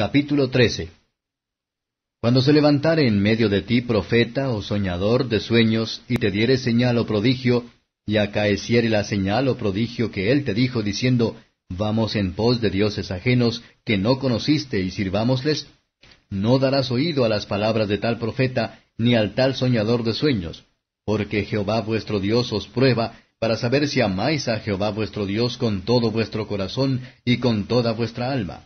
Capítulo 13 Cuando se levantare en medio de ti profeta o soñador de sueños, y te diere señal o prodigio, y acaeciere la señal o prodigio que él te dijo, diciendo, Vamos en pos de dioses ajenos, que no conociste, y sirvámosles, no darás oído a las palabras de tal profeta, ni al tal soñador de sueños, porque Jehová vuestro Dios os prueba, para saber si amáis a Jehová vuestro Dios con todo vuestro corazón y con toda vuestra alma.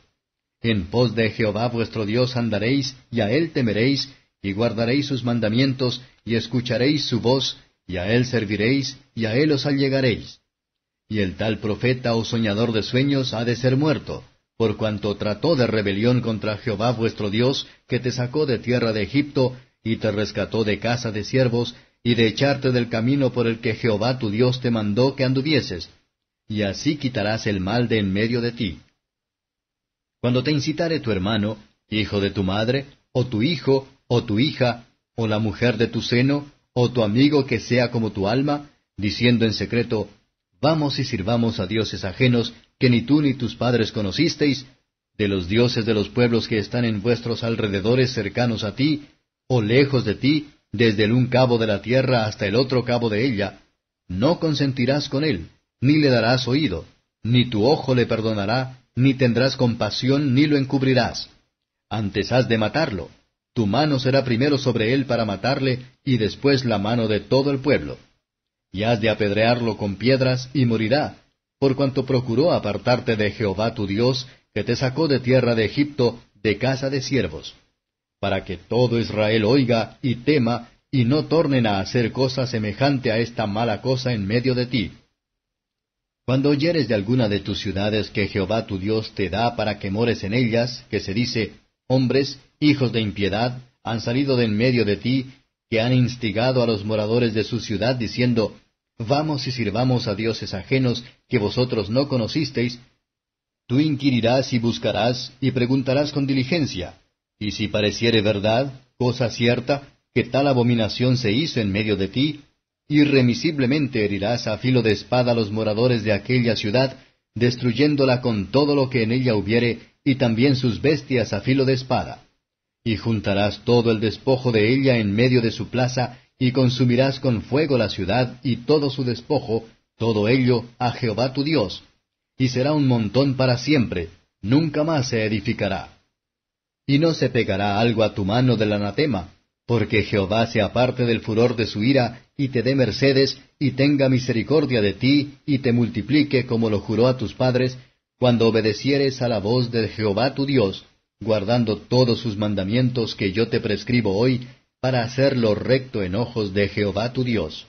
En pos de Jehová vuestro Dios andaréis, y a él temeréis, y guardaréis sus mandamientos, y escucharéis su voz, y a él serviréis, y a él os allegaréis. Y el tal profeta o soñador de sueños ha de ser muerto, por cuanto trató de rebelión contra Jehová vuestro Dios, que te sacó de tierra de Egipto, y te rescató de casa de siervos, y de echarte del camino por el que Jehová tu Dios te mandó que anduvieses, y así quitarás el mal de en medio de ti. Cuando te incitare tu hermano, hijo de tu madre, o tu hijo, o tu hija, o la mujer de tu seno, o tu amigo que sea como tu alma, diciendo en secreto, Vamos y sirvamos a dioses ajenos, que ni tú ni tus padres conocisteis, de los dioses de los pueblos que están en vuestros alrededores cercanos a ti, o lejos de ti, desde el un cabo de la tierra hasta el otro cabo de ella, no consentirás con él, ni le darás oído, ni tu ojo le perdonará, ni tendrás compasión ni lo encubrirás. Antes has de matarlo. Tu mano será primero sobre él para matarle, y después la mano de todo el pueblo. Y has de apedrearlo con piedras, y morirá, por cuanto procuró apartarte de Jehová tu Dios, que te sacó de tierra de Egipto, de casa de siervos. Para que todo Israel oiga y tema, y no tornen a hacer cosa semejante a esta mala cosa en medio de ti, cuando oyeres de alguna de tus ciudades que Jehová tu Dios te da para que mores en ellas, que se dice, hombres, hijos de impiedad, han salido de en medio de ti, que han instigado a los moradores de su ciudad diciendo, Vamos y sirvamos a dioses ajenos que vosotros no conocisteis, tú inquirirás y buscarás y preguntarás con diligencia, y si pareciere verdad, cosa cierta, que tal abominación se hizo en medio de ti, irremisiblemente herirás a filo de espada los moradores de aquella ciudad, destruyéndola con todo lo que en ella hubiere, y también sus bestias a filo de espada. Y juntarás todo el despojo de ella en medio de su plaza, y consumirás con fuego la ciudad y todo su despojo, todo ello a Jehová tu Dios, y será un montón para siempre, nunca más se edificará. Y no se pegará algo a tu mano del anatema, porque Jehová se aparte del furor de su ira, y te dé mercedes, y tenga misericordia de ti, y te multiplique como lo juró a tus padres, cuando obedecieres a la voz de Jehová tu Dios, guardando todos sus mandamientos que yo te prescribo hoy, para hacerlo recto en ojos de Jehová tu Dios.